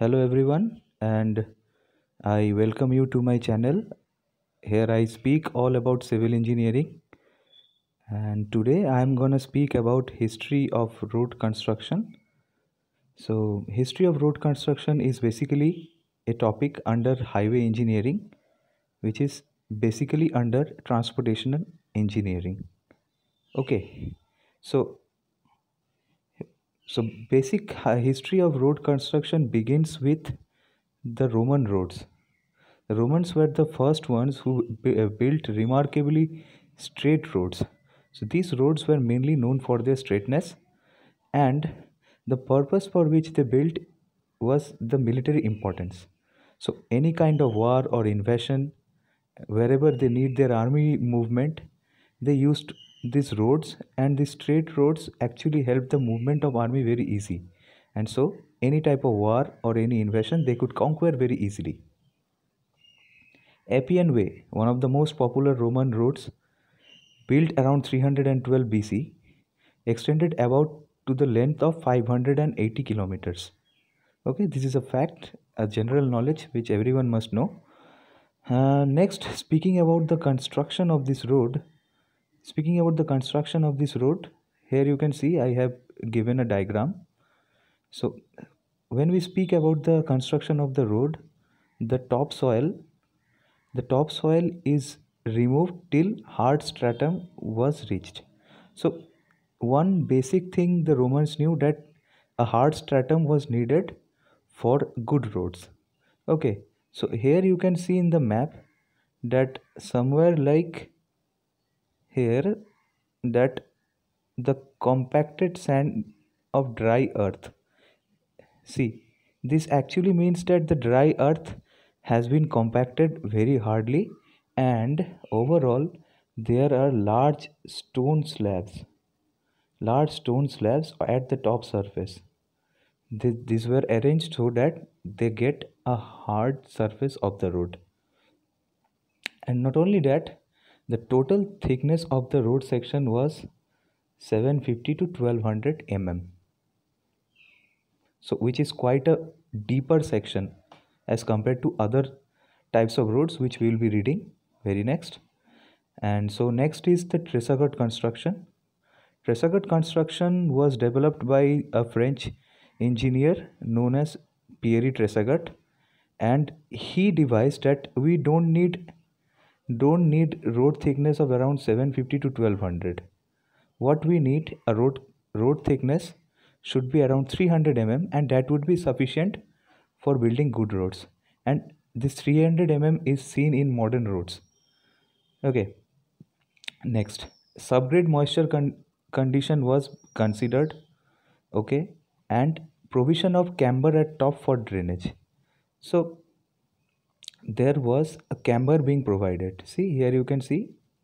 hello everyone and i welcome you to my channel here i speak all about civil engineering and today i am going to speak about history of road construction so history of road construction is basically a topic under highway engineering which is basically under transportation engineering okay so so basic history of road construction begins with the Roman roads. The Romans were the first ones who uh, built remarkably straight roads. So these roads were mainly known for their straightness and the purpose for which they built was the military importance. So any kind of war or invasion, wherever they need their army movement, they used these roads and these straight roads actually help the movement of army very easy and so any type of war or any invasion they could conquer very easily. Appian Way, one of the most popular Roman roads, built around 312 BC, extended about to the length of 580 kilometers. Okay, this is a fact, a general knowledge which everyone must know. Uh, next, speaking about the construction of this road, Speaking about the construction of this road, here you can see I have given a diagram. So when we speak about the construction of the road, the topsoil, the topsoil is removed till hard stratum was reached. So one basic thing the Romans knew that a hard stratum was needed for good roads. Okay, so here you can see in the map that somewhere like here that the compacted sand of dry earth see this actually means that the dry earth has been compacted very hardly and overall there are large stone slabs large stone slabs at the top surface these were arranged so that they get a hard surface of the road and not only that the total thickness of the road section was 750 to 1200 mm. So which is quite a deeper section as compared to other types of roads which we will be reading very next. And so next is the Tresagot construction. Tresagot construction was developed by a French engineer known as Pierre Tresagot and he devised that we don't need don't need road thickness of around 750 to 1200 what we need a road road thickness should be around 300 mm and that would be sufficient for building good roads and this 300 mm is seen in modern roads okay next subgrade moisture con- condition was considered okay and provision of camber at top for drainage so there was a camber being provided see here you can see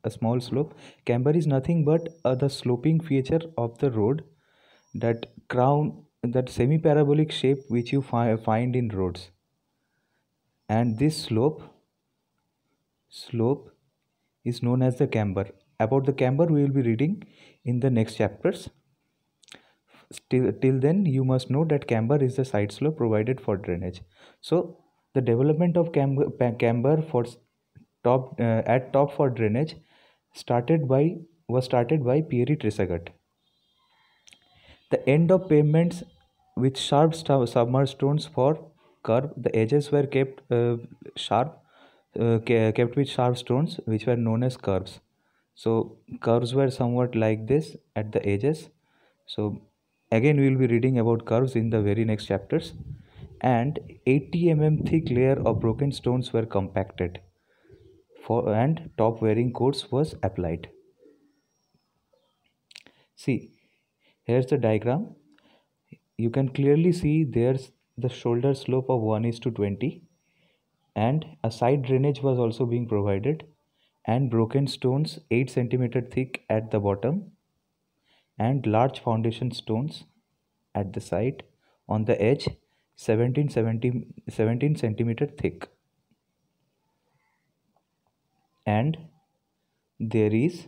a small slope camber is nothing but uh, the sloping feature of the road that crown that semi parabolic shape which you fi find in roads and this slope slope is known as the camber about the camber we will be reading in the next chapters Still, till then you must know that camber is the side slope provided for drainage so the development of Camber, Camber for top, uh, at top for drainage started by was started by Pierre Trisagat. The end of pavements with sharp submerged stones for curb. The edges were kept uh, sharp, uh, kept with sharp stones, which were known as curves. So curves were somewhat like this at the edges. So again, we will be reading about curves in the very next chapters and 80 mm thick layer of broken stones were compacted for, and top wearing coats was applied. See, here's the diagram. You can clearly see there's the shoulder slope of 1 is to 20 and a side drainage was also being provided and broken stones 8 cm thick at the bottom and large foundation stones at the side on the edge 17, 17, 17 centimeter thick and there is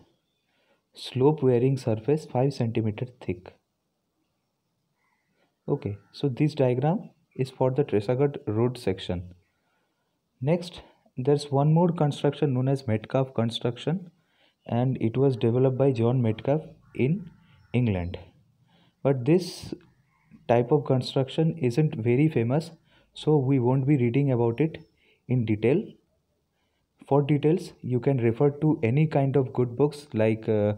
slope varying surface 5 centimeter thick okay so this diagram is for the Tresagat road section next there's one more construction known as Metcalf construction and it was developed by John Metcalf in England but this type of construction isn't very famous so we won't be reading about it in detail for details you can refer to any kind of good books like uh,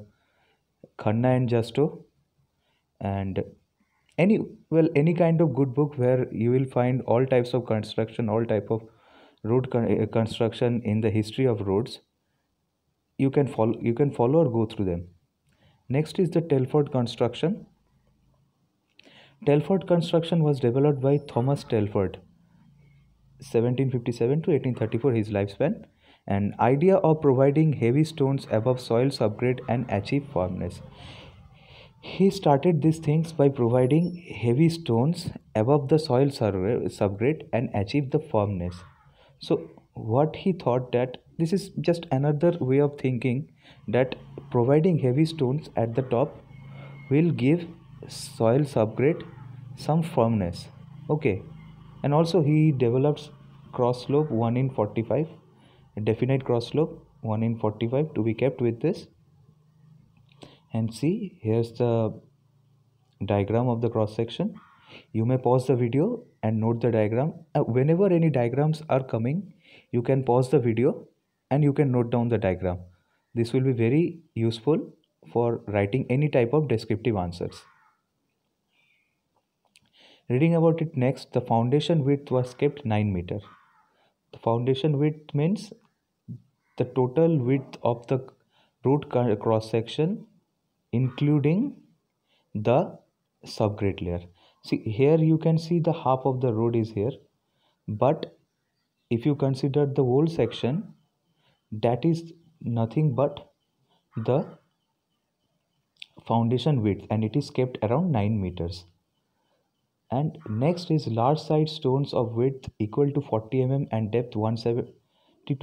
khanna and justo and any well any kind of good book where you will find all types of construction all type of road con uh, construction in the history of roads you can follow you can follow or go through them next is the telford construction Telford construction was developed by Thomas Telford 1757 to 1834 his lifespan an idea of providing heavy stones above soil subgrade and achieve firmness he started these things by providing heavy stones above the soil subgrade and achieve the firmness so what he thought that this is just another way of thinking that providing heavy stones at the top will give soil subgrade some firmness okay and also he develops cross slope 1 in 45 definite cross slope 1 in 45 to be kept with this and see here's the diagram of the cross section you may pause the video and note the diagram uh, whenever any diagrams are coming you can pause the video and you can note down the diagram this will be very useful for writing any type of descriptive answers Reading about it next, the foundation width was kept 9 meter. The foundation width means the total width of the root cross section including the subgrade layer. See here you can see the half of the road is here but if you consider the whole section that is nothing but the foundation width and it is kept around 9 meters and next is large size stones of width equal to 40 mm and depth 170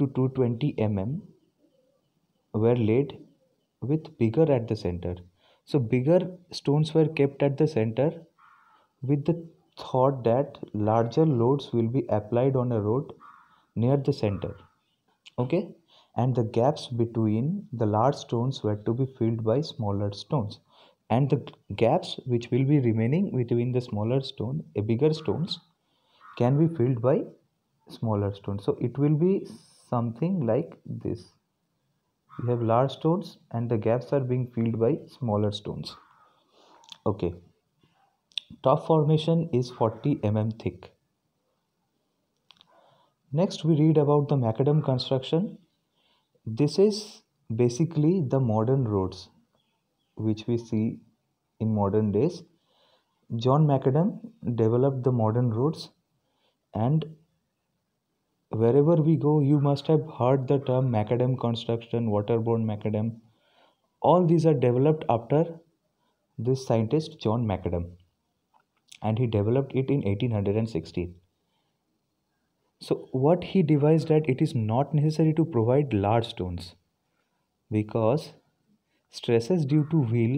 to 220 mm were laid with bigger at the center so bigger stones were kept at the center with the thought that larger loads will be applied on a road near the center okay and the gaps between the large stones were to be filled by smaller stones and the gaps which will be remaining between the smaller stone a bigger stones can be filled by smaller stones so it will be something like this we have large stones and the gaps are being filled by smaller stones okay top formation is 40 mm thick next we read about the macadam construction this is basically the modern roads which we see in modern days. John Macadam developed the modern roads, and wherever we go, you must have heard the term macadam construction, waterborne macadam. All these are developed after this scientist John Macadam, and he developed it in 1816. So, what he devised that it is not necessary to provide large stones because stresses due to wheel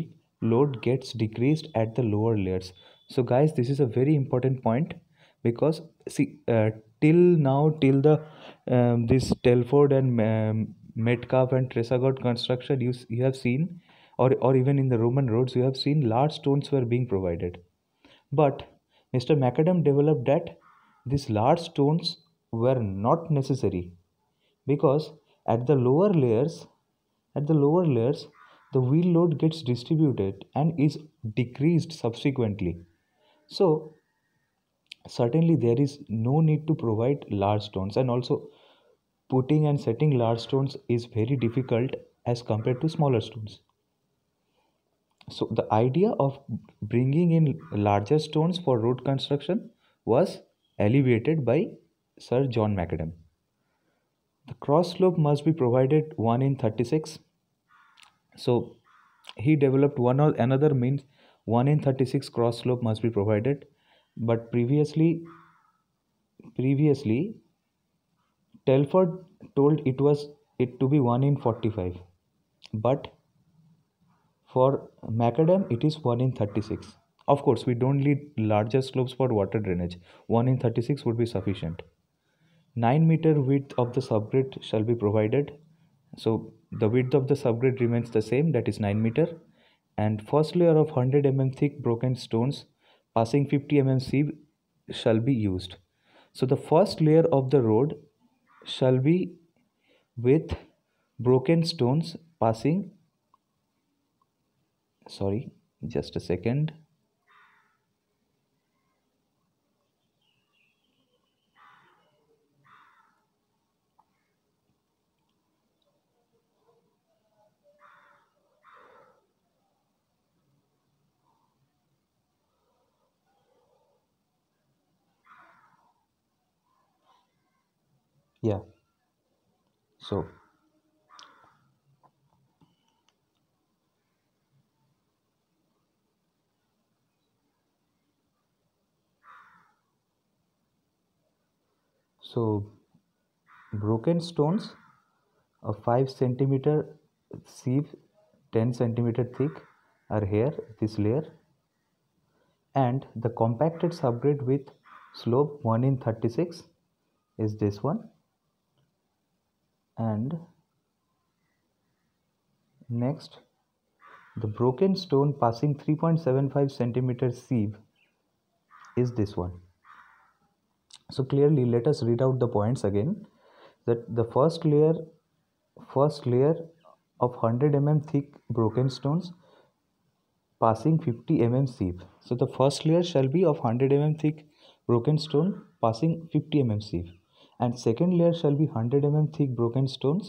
load gets decreased at the lower layers so guys this is a very important point because see uh, till now till the um, this telford and um, metcalf and tresagod construction you, you have seen or, or even in the roman roads you have seen large stones were being provided but mr macadam developed that these large stones were not necessary because at the lower layers at the lower layers the wheel load gets distributed and is decreased subsequently so certainly there is no need to provide large stones and also putting and setting large stones is very difficult as compared to smaller stones so the idea of bringing in larger stones for road construction was alleviated by sir john macadam the cross slope must be provided 1 in 36 so he developed one or another means 1 in 36 cross slope must be provided but previously previously Telford told it was it to be 1 in 45 but for macadam it is 1 in 36 of course we don't need larger slopes for water drainage 1 in 36 would be sufficient 9 meter width of the subgrade shall be provided so the width of the subgrade remains the same that is 9 meter and first layer of 100 mm thick broken stones passing 50 mm sieve shall be used so the first layer of the road shall be with broken stones passing sorry just a second yeah so so broken stones a 5 centimeter sieve 10 centimeter thick are here this layer and the compacted subgrade with slope 1 in 36 is this one and next the broken stone passing 3.75 centimeter sieve is this one so clearly let us read out the points again that the first layer first layer of 100 mm thick broken stones passing 50 mm sieve so the first layer shall be of 100 mm thick broken stone passing 50 mm sieve and second layer shall be 100 mm thick broken stones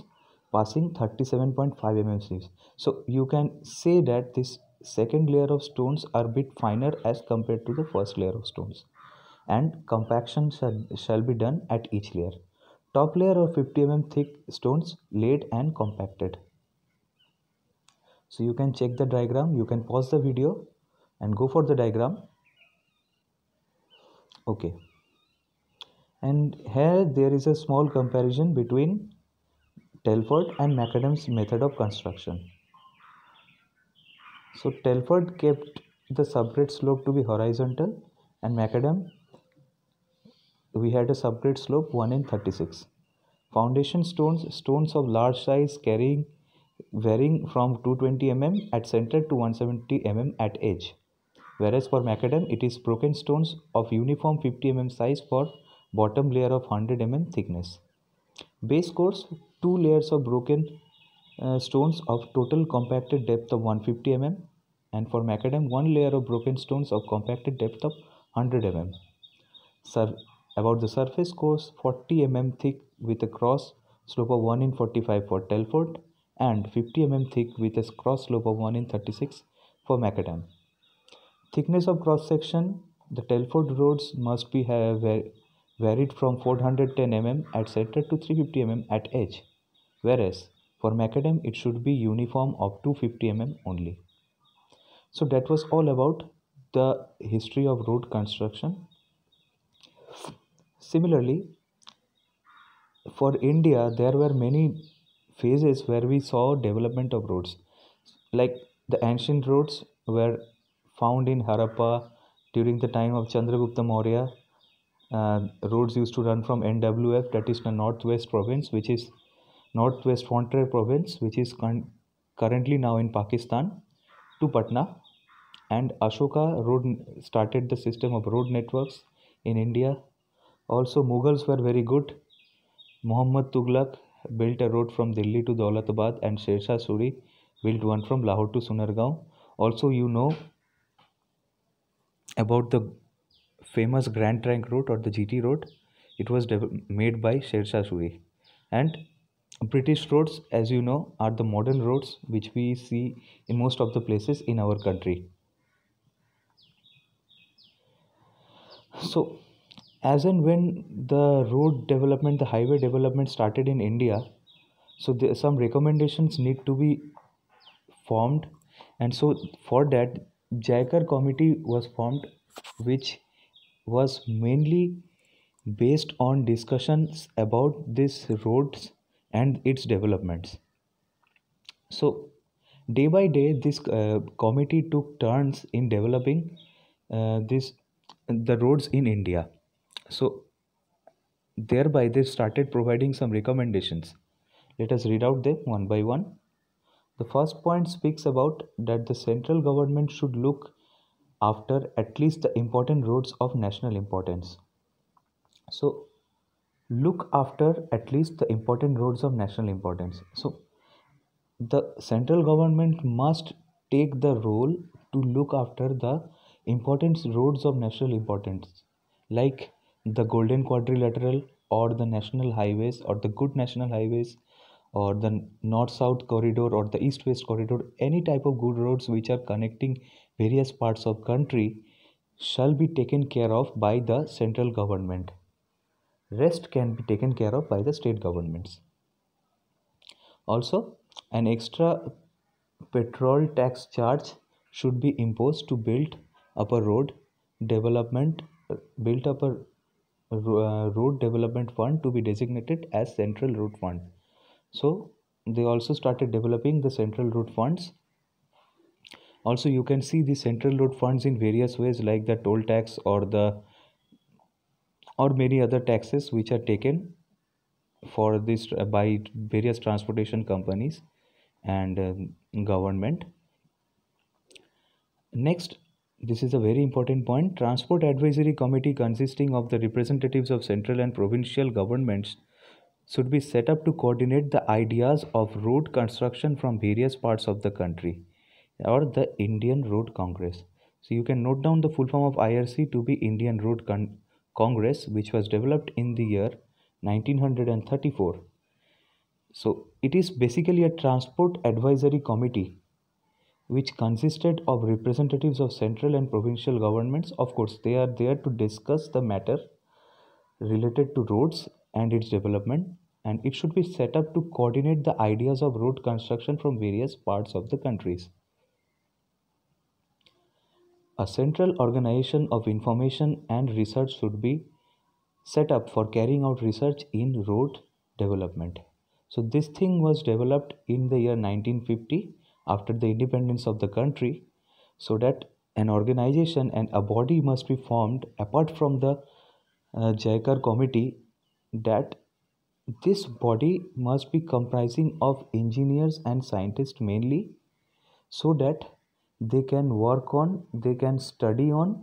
passing 37.5 mm sieves. So you can say that this second layer of stones are bit finer as compared to the first layer of stones and compaction shall, shall be done at each layer. Top layer of 50 mm thick stones laid and compacted. So you can check the diagram, you can pause the video and go for the diagram. Okay and here there is a small comparison between Telford and Macadam's method of construction. So Telford kept the subgrade slope to be horizontal and Macadam we had a subgrade slope 1 in 36. Foundation stones stones of large size carrying varying from 220 mm at center to 170 mm at edge. Whereas for Macadam it is broken stones of uniform 50 mm size for bottom layer of 100 mm thickness. Base course, two layers of broken uh, stones of total compacted depth of 150 mm and for macadam, one layer of broken stones of compacted depth of 100 mm. Sur about the surface course, 40 mm thick with a cross slope of 1 in 45 for Telford and 50 mm thick with a cross slope of 1 in 36 for macadam. Thickness of cross section the Telford roads must be have, varied from 410 mm at center to 350 mm at edge, whereas for macadam it should be uniform of 250 mm only. So that was all about the history of road construction. Similarly, for India there were many phases where we saw development of roads. Like the ancient roads were found in Harappa during the time of Chandragupta Maurya uh, roads used to run from NWF, that is the Northwest Province, which is Northwest Frontier Province, which is con- currently now in Pakistan, to Patna. And Ashoka Road started the system of road networks in India. Also, Mughals were very good. Muhammad Tughlaq built a road from Delhi to Daulatabad, and Shersha Suri built one from Lahore to Sunargaon. Also, you know about the famous Grand Trunk Road or the GT Road. It was made by Sher Shah Suri. And British roads, as you know, are the modern roads which we see in most of the places in our country. So, as and when the road development, the highway development started in India, so some recommendations need to be formed, and so for that, Jaikar committee was formed, which was mainly based on discussions about these roads and its developments. So, day by day, this uh, committee took turns in developing uh, this the roads in India. So, thereby they started providing some recommendations. Let us read out them one by one. The first point speaks about that the central government should look after at least the important roads of national importance. So, look after at least the important roads of national importance. So, the central government must take the role to look after the important roads of national importance, like the Golden Quadrilateral or the national highways or the good national highways or the north south corridor or the east west corridor any type of good roads which are connecting various parts of country shall be taken care of by the central government rest can be taken care of by the state governments also an extra petrol tax charge should be imposed to build up a road development built up a uh, road development fund to be designated as central road fund so they also started developing the central road funds also you can see the central road funds in various ways like the toll tax or the or many other taxes which are taken for this uh, by various transportation companies and um, government next this is a very important point transport advisory committee consisting of the representatives of central and provincial governments should be set up to coordinate the ideas of road construction from various parts of the country or the Indian Road Congress. So you can note down the full form of IRC to be Indian Road Con- Congress, which was developed in the year 1934. So it is basically a transport advisory committee which consisted of representatives of central and provincial governments. Of course, they are there to discuss the matter related to roads and its development and it should be set up to coordinate the ideas of road construction from various parts of the countries. A central organization of information and research should be set up for carrying out research in road development. So this thing was developed in the year 1950 after the independence of the country so that an organization and a body must be formed apart from the uh, Jaikar committee that this body must be comprising of engineers and scientists mainly so that they can work on they can study on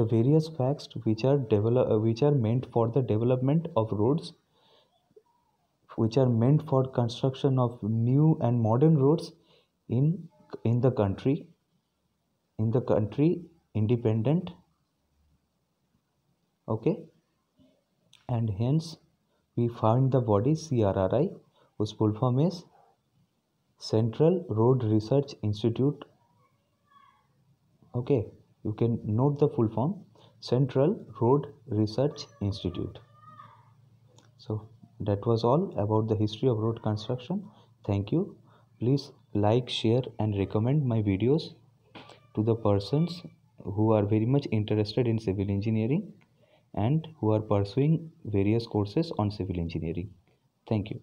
the various facts which are develop which are meant for the development of roads which are meant for construction of new and modern roads in in the country in the country independent okay and hence we found the body CRRI, whose full form is Central Road Research Institute. Okay, you can note the full form Central Road Research Institute. So, that was all about the history of road construction. Thank you. Please like, share, and recommend my videos to the persons who are very much interested in civil engineering and who are pursuing various courses on civil engineering. Thank you.